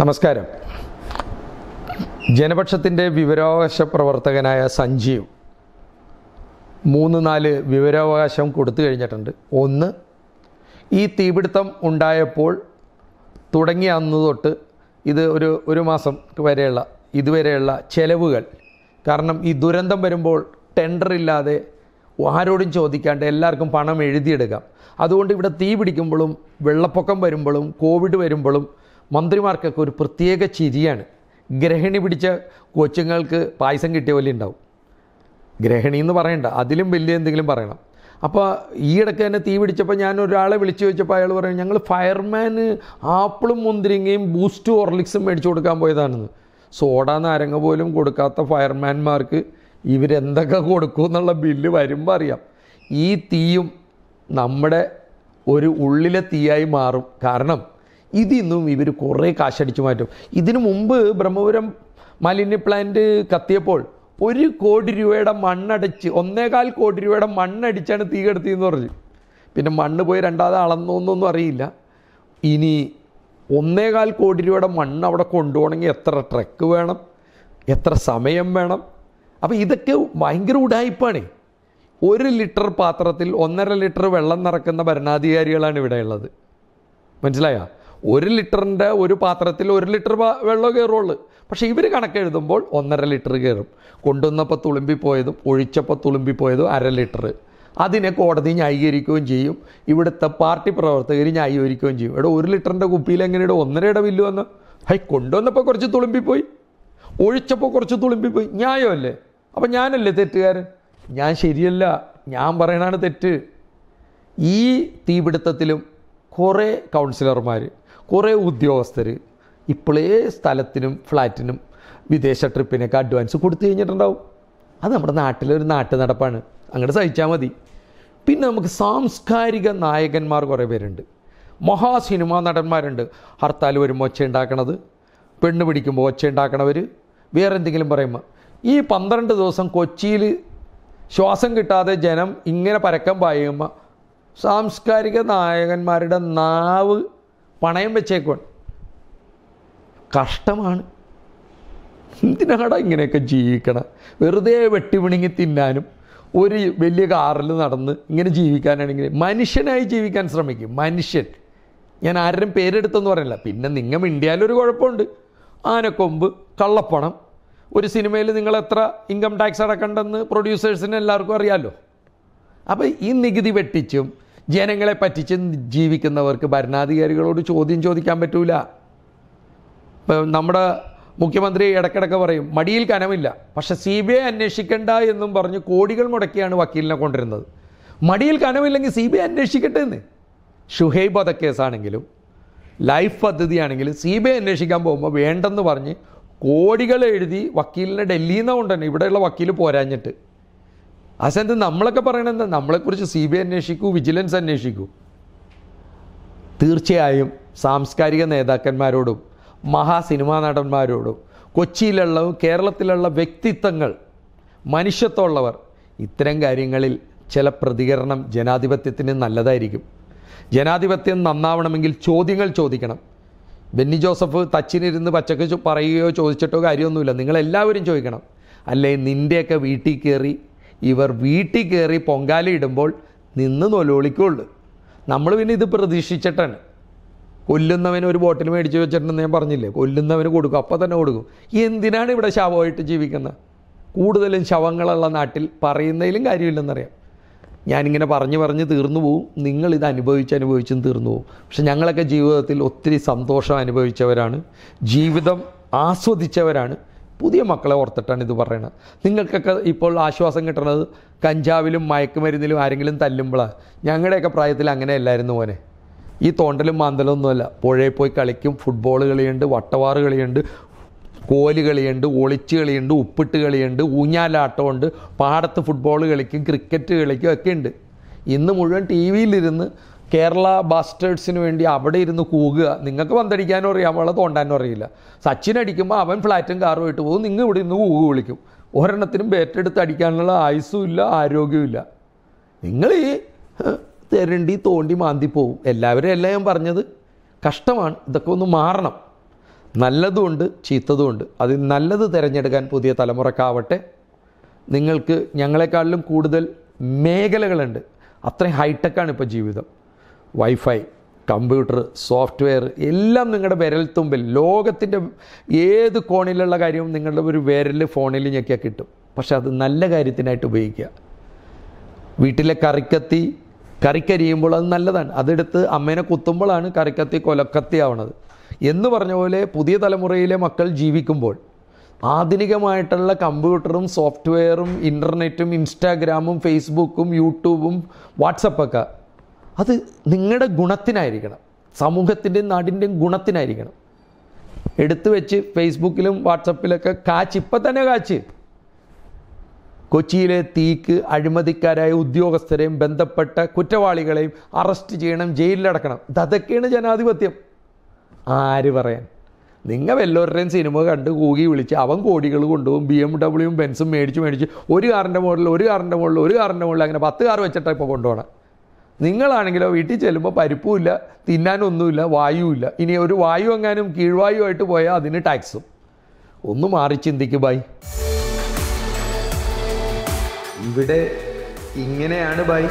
നമസ്കാരം ജനപക്ഷത്തിൻ്റെ വിവരാവകാശ പ്രവർത്തകനായ സഞ്ജീവ് മൂന്ന് നാല് വിവരാവകാശം കൊടുത്തു കഴിഞ്ഞിട്ടുണ്ട് ഒന്ന് ഈ തീപിടുത്തം ഉണ്ടായപ്പോൾ തുടങ്ങിയ അന്ന് തൊട്ട് ഇത് ഒരു ഒരു മാസം വരെയുള്ള ഇതുവരെയുള്ള ചെലവുകൾ കാരണം ഈ ദുരന്തം വരുമ്പോൾ ടെൻഡർ ഇല്ലാതെ ആരോടും ചോദിക്കാണ്ട് എല്ലാവർക്കും പണം എഴുതിയെടുക്കാം അതുകൊണ്ട് ഇവിടെ തീ പിടിക്കുമ്പോഴും വെള്ളപ്പൊക്കം വരുമ്പോഴും കോവിഡ് വരുമ്പോഴും മന്ത്രിമാർക്കൊക്കെ ഒരു പ്രത്യേക ചിരിയാണ് ഗ്രഹിണി പിടിച്ച കൊച്ചുങ്ങൾക്ക് പായസം കിട്ടിയ പോലെ ഉണ്ടാവും ഗ്രഹിണി എന്ന് പറയണ്ട അതിലും വലിയ എന്തെങ്കിലും പറയണം അപ്പോൾ ഈ തന്നെ തീ പിടിച്ചപ്പോൾ ഞാൻ ഒരാളെ വിളിച്ചു ചോദിച്ചപ്പോൾ അയാൾ പറയും ഞങ്ങൾ ഫയർമാന് ആപ്പിളും മുന്തിരിങ്ങയും ബൂസ്റ്റും ഓർലിക്സും മേടിച്ചു കൊടുക്കാൻ പോയതാണെന്ന് സോഡ നാരങ്ങ പോലും കൊടുക്കാത്ത ഫയർമാൻമാർക്ക് ഇവരെന്തൊക്കെ കൊടുക്കും എന്നുള്ള ബില്ല് വരുമ്പോൾ അറിയാം ഈ തീയും നമ്മുടെ ഒരു ഉള്ളിലെ തീയായി മാറും കാരണം ഇതിന്നും ഇവർ കുറേ കാശടിച്ചു മാറ്റും ഇതിനു മുമ്പ് ബ്രഹ്മപുരം മാലിന്യ പ്ലാന്റ് കത്തിയപ്പോൾ ഒരു കോടി രൂപയുടെ മണ്ണടച്ച് ഒന്നേകാൽ കോടി രൂപയുടെ മണ്ണടിച്ചാണ് തീ കെടുത്തിയെന്ന് പറഞ്ഞു പിന്നെ മണ്ണ് പോയി രണ്ടാമത് അളന്നൊന്നും അറിയില്ല ഇനി ഒന്നേകാൽ കോടി രൂപയുടെ മണ്ണ് അവിടെ കൊണ്ടുപോകണമെങ്കിൽ എത്ര ട്രക്ക് വേണം എത്ര സമയം വേണം അപ്പോൾ ഇതൊക്കെ ഭയങ്കര ഉടായ്പാണ് ഒരു ലിറ്റർ പാത്രത്തിൽ ഒന്നര ലിറ്റർ വെള്ളം നിറക്കുന്ന ഭരണാധികാരികളാണ് ഇവിടെയുള്ളത് മനസ്സിലായോ ഒരു ലിറ്ററിൻ്റെ ഒരു പാത്രത്തിൽ ഒരു ലിറ്റർ വെള്ളം കയറുള്ളൂ പക്ഷേ ഇവർ കണക്കെഴുതുമ്പോൾ ഒന്നര ലിറ്റർ കയറും കൊണ്ടുവന്നപ്പോൾ തുളുമ്പിപ്പോയതും ഒഴിച്ചപ്പോൾ തുളുമ്പിപ്പോയതും അര ലിറ്റർ അതിനെ കോടതി ന്യായീകരിക്കുകയും ചെയ്യും ഇവിടുത്തെ പാർട്ടി പ്രവർത്തകർ ന്യായീകരിക്കുകയും ചെയ്യും ഇവിടെ ഒരു ലിറ്ററിൻ്റെ കുപ്പിയിൽ എങ്ങനെയുടെ ഒന്നരയുടെ ബില്ല് വന്ന് ഹൈ കൊണ്ടുവന്നപ്പോൾ കുറച്ച് തുളുമ്പിപ്പോയി ഒഴിച്ചപ്പോൾ കുറച്ച് തുളുമ്പിപ്പോയി ന്യായമല്ലേ അപ്പം ഞാനല്ലേ തെറ്റുകാരൻ ഞാൻ ശരിയല്ല ഞാൻ പറയണതാണ് തെറ്റ് ഈ തീപിടുത്തത്തിലും കുറേ കൗൺസിലർമാർ കുറേ ഉദ്യോഗസ്ഥർ ഇപ്പോഴേ സ്ഥലത്തിനും ഫ്ലാറ്റിനും വിദേശ ട്രിപ്പിനൊക്കെ അഡ്വാൻസ് കൊടുത്തു കഴിഞ്ഞിട്ടുണ്ടാവും അത് നമ്മുടെ നാട്ടിലെ ഒരു നാട്ടു നടപ്പാണ് അങ്ങോട്ട് സഹിച്ചാൽ മതി പിന്നെ നമുക്ക് സാംസ്കാരിക നായകന്മാർ കുറേ പേരുണ്ട് മഹാ സിനിമാ നടന്മാരുണ്ട് ഹർത്താൽ വരുമ്പോൾ ഒച്ച ഉണ്ടാക്കണത് പെണ്ണ് പിടിക്കുമ്പോൾ ഒച്ച ഉണ്ടാക്കണവർ വേറെ എന്തെങ്കിലും പറയുമ്പോൾ ഈ പന്ത്രണ്ട് ദിവസം കൊച്ചിയിൽ ശ്വാസം കിട്ടാതെ ജനം ഇങ്ങനെ പരക്കം പായുമ്പോൾ സാംസ്കാരിക നായകന്മാരുടെ നാവ് പണയം വെച്ചേക്കുവാൻ കഷ്ടമാണ് എന്തിനാടാ ഇങ്ങനെയൊക്കെ ജീവിക്കണം വെറുതെ വെട്ടിപിണിങ്ങി തിന്നാനും ഒരു വലിയ കാറിൽ നടന്ന് ഇങ്ങനെ ജീവിക്കാനാണെങ്കിൽ മനുഷ്യനായി ജീവിക്കാൻ ശ്രമിക്കും മനുഷ്യൻ ഞാൻ ആരുടെയും പേരെടുത്തെന്ന് പറയില്ല പിന്നെ നിങ്ങൾ മിണ്ടിയാലൊരു കുഴപ്പമുണ്ട് ആനക്കൊമ്പ് കള്ളപ്പണം ഒരു സിനിമയിൽ നിങ്ങൾ എത്ര ഇൻകം ടാക്സ് അടക്കണ്ടെന്ന് പ്രൊഡ്യൂസേഴ്സിന് എല്ലാവർക്കും അറിയാമല്ലോ അപ്പോൾ ഈ നികുതി വെട്ടിച്ചും ജനങ്ങളെ പറ്റിച്ച് ജീവിക്കുന്നവർക്ക് ഭരണാധികാരികളോട് ചോദ്യം ചോദിക്കാൻ പറ്റൂല നമ്മുടെ മുഖ്യമന്ത്രി ഇടക്കിടക്ക് പറയും മടിയിൽ കനമില്ല പക്ഷെ സി ബി ഐ അന്വേഷിക്കേണ്ട എന്നും പറഞ്ഞ് കോടികൾ മുടക്കിയാണ് വക്കീലിനെ കൊണ്ടിരുന്നത് മടിയിൽ കനമില്ലെങ്കിൽ സി ബി ഐ അന്വേഷിക്കട്ടെ എന്ന് ഷുഹൈബ് വധക്കേസാണെങ്കിലും ലൈഫ് പദ്ധതിയാണെങ്കിലും സി ബി ഐ അന്വേഷിക്കാൻ പോകുമ്പോൾ വേണ്ടെന്ന് പറഞ്ഞ് കോടികൾ എഴുതി വക്കീലിനെ ഡൽഹിയിൽ നിന്നാണ് കൊണ്ടുവരുന്നത് ഇവിടെയുള്ള വക്കീൽ പോരാഞ്ഞിട്ട് ആ സ്ഥാനത്ത് നമ്മളൊക്കെ പറയണെന്താ നമ്മളെക്കുറിച്ച് സി ബി ഐ അന്വേഷിക്കൂ വിജിലൻസ് അന്വേഷിക്കൂ തീർച്ചയായും സാംസ്കാരിക നേതാക്കന്മാരോടും മഹാസിനിമാ നടന്മാരോടും കൊച്ചിയിലുള്ളതും കേരളത്തിലുള്ള വ്യക്തിത്വങ്ങൾ മനുഷ്യത്വമുള്ളവർ ഇത്തരം കാര്യങ്ങളിൽ ചില പ്രതികരണം ജനാധിപത്യത്തിന് നല്ലതായിരിക്കും ജനാധിപത്യം നന്നാവണമെങ്കിൽ ചോദ്യങ്ങൾ ചോദിക്കണം ബെന്നി ജോസഫ് തച്ചിനിരുന്ന് പച്ചക്ക് പറയുകയോ ചോദിച്ചിട്ടോ കാര്യമൊന്നുമില്ല നിങ്ങളെല്ലാവരും ചോദിക്കണം അല്ലെ നിൻ്റെയൊക്കെ വീട്ടിൽ കയറി ഇവർ വീട്ടിൽ കയറി പൊങ്കാലി ഇടുമ്പോൾ നിന്ന് നൊലോളിക്കുള്ളൂ നമ്മൾ പിന്നെ ഇത് പ്രതീക്ഷിച്ചിട്ടാണ് കൊല്ലുന്നവന് ഒരു ബോട്ടിൽ മേടിച്ച് വെച്ചിട്ടുണ്ടെന്ന് ഞാൻ പറഞ്ഞില്ലേ കൊല്ലുന്നവന് കൊടുക്കും അപ്പം തന്നെ കൊടുക്കും എന്തിനാണ് ഇവിടെ ശവമായിട്ട് ജീവിക്കുന്നത് കൂടുതലും ശവങ്ങളുള്ള നാട്ടിൽ പറയുന്നതിലും കാര്യമില്ലെന്നറിയാം ഞാനിങ്ങനെ പറഞ്ഞു പറഞ്ഞ് തീർന്നു പോവും നിങ്ങളിത് അനുഭവിച്ച് അനുഭവിച്ചും തീർന്നു പോവും പക്ഷെ ഞങ്ങളൊക്കെ ജീവിതത്തിൽ ഒത്തിരി സന്തോഷം അനുഭവിച്ചവരാണ് ജീവിതം ആസ്വദിച്ചവരാണ് പുതിയ മക്കളെ ഓർത്തിട്ടാണ് ഇത് പറയുന്നത് നിങ്ങൾക്കൊക്കെ ഇപ്പോൾ ആശ്വാസം കിട്ടുന്നത് കഞ്ചാവിലും മയക്കുമരുന്നിലും ആരെങ്കിലും തല്ലുമ്പോഴാണ് ഞങ്ങളുടെയൊക്കെ പ്രായത്തിൽ അങ്ങനെയല്ലായിരുന്നു മോനെ ഈ തോണ്ടലും മാന്തലും ഒന്നുമല്ല പുഴയിൽ പോയി കളിക്കും ഫുട്ബോൾ കളിയുണ്ട് വട്ടവാറ് കളിയുണ്ട് കോല് കളിയുണ്ട് ഒളിച്ച് കളിയുണ്ട് ഉപ്പിട്ട് കളിയുണ്ട് ഊഞ്ഞാലാട്ടമുണ്ട് പാടത്ത് ഫുട്ബോൾ കളിക്കും ക്രിക്കറ്റ് കളിക്കും ഒക്കെ ഉണ്ട് ഇന്ന് മുഴുവൻ ടി വിയിലിരുന്ന് കേരള ബാസ്റ്റേഴ്സിന് വേണ്ടി അവിടെ ഇരുന്ന് കൂകുക നിങ്ങൾക്ക് പന്തടിക്കാനും അറിയാം അവളെ തോണ്ടാനും അറിയില്ല സച്ചിൻ അടിക്കുമ്പോൾ അവൻ ഫ്ലാറ്റും കാറും ഇട്ട് പോകും നിങ്ങൾ ഇവിടെ ഇരുന്ന് കൂകു വിളിക്കും ഒരെണ്ണത്തിനും ബേറ്റെടുത്ത് അടിക്കാനുള്ള ആയുസ്സും ഇല്ല ആരോഗ്യവും ഇല്ല നിങ്ങൾ ഈ തെരണ്ടി തോണ്ടി മാന്തിപ്പോവും എല്ലാവരും എല്ലാം ഞാൻ പറഞ്ഞത് കഷ്ടമാണ് ഇതൊക്കെ ഒന്ന് മാറണം നല്ലതുമുണ്ട് ചീത്തതുമുണ്ട് അതിൽ നല്ലത് തിരഞ്ഞെടുക്കാൻ പുതിയ തലമുറക്കാവട്ടെ നിങ്ങൾക്ക് ഞങ്ങളെക്കാളിലും കൂടുതൽ മേഖലകളുണ്ട് അത്രയും ഹൈടെക്കാണ് ഇപ്പോൾ ജീവിതം വൈഫൈ കമ്പ്യൂട്ടർ സോഫ്റ്റ്വെയർ എല്ലാം നിങ്ങളുടെ വിരൽത്തുമ്പിൽ ലോകത്തിൻ്റെ ഏത് കോണിലുള്ള കാര്യവും നിങ്ങളുടെ ഒരു വിരൽ ഫോണിൽ ഞെക്കിയാൽ കിട്ടും പക്ഷെ അത് നല്ല കാര്യത്തിനായിട്ട് ഉപയോഗിക്കുക വീട്ടിലെ കറിക്കത്തി കറിക്കരിയുമ്പോൾ അത് നല്ലതാണ് അതെടുത്ത് അമ്മേനെ കുത്തുമ്പോഴാണ് കറിക്കത്തി കൊലക്കത്തി ആവണത് എന്ന് പറഞ്ഞ പോലെ പുതിയ തലമുറയിലെ മക്കൾ ജീവിക്കുമ്പോൾ ആധുനികമായിട്ടുള്ള കമ്പ്യൂട്ടറും സോഫ്റ്റ്വെയറും ഇൻ്റർനെറ്റും ഇൻസ്റ്റാഗ്രാമും ഫേസ്ബുക്കും യൂട്യൂബും വാട്സപ്പൊക്കെ അത് നിങ്ങളുടെ ഗുണത്തിനായിരിക്കണം സമൂഹത്തിൻ്റെയും നാടിൻ്റെയും ഗുണത്തിനായിരിക്കണം എടുത്തു വെച്ച് ഫേസ്ബുക്കിലും വാട്സപ്പിലൊക്കെ കാച്ച് ഇപ്പം തന്നെ കാച്ച് കൊച്ചിയിലെ തീക്ക് അഴിമതിക്കാരായ ഉദ്യോഗസ്ഥരെയും ബന്ധപ്പെട്ട കുറ്റവാളികളെയും അറസ്റ്റ് ചെയ്യണം ജയിലിലടക്കണം ഇതൊക്കെയാണ് ജനാധിപത്യം ആര് പറയാൻ നിങ്ങൾ വല്ലവരുടെയും സിനിമ കണ്ട് കൂകി വിളിച്ച് അവൻ കോടികൾ കൊണ്ടുപോകും ബി എം ഡബ്ല്യുവും ബെൻസും മേടിച്ച് മേടിച്ച് ഒരു കാറിൻ്റെ മുകളിൽ ഒരു കാറിൻ്റെ മുകളിൽ ഒരു കാറിൻ്റെ മുകളിൽ അങ്ങനെ പത്ത് കാർ വെച്ചിട്ടാണ് ഇപ്പോൾ കൊണ്ടുപോകണം നിങ്ങളാണെങ്കിലോ വീട്ടിൽ ചെല്ലുമ്പോൾ പരിപ്പുമില്ല തിന്നാനൊന്നുമില്ല വായുവില്ല ഇനി ഒരു വായു എങ്ങാനും കീഴ്വായുമായിട്ട് പോയാൽ അതിന് ടാക്സും ഒന്ന് മാറി ചിന്തിക്കും ബൈ ഇവിടെ ഇങ്ങനെയാണ് ബൈ